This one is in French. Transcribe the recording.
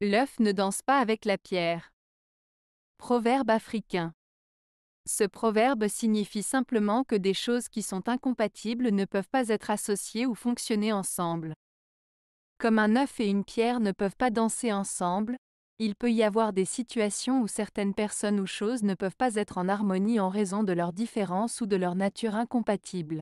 L'œuf ne danse pas avec la pierre. Proverbe africain. Ce proverbe signifie simplement que des choses qui sont incompatibles ne peuvent pas être associées ou fonctionner ensemble. Comme un œuf et une pierre ne peuvent pas danser ensemble, il peut y avoir des situations où certaines personnes ou choses ne peuvent pas être en harmonie en raison de leurs différences ou de leur nature incompatible.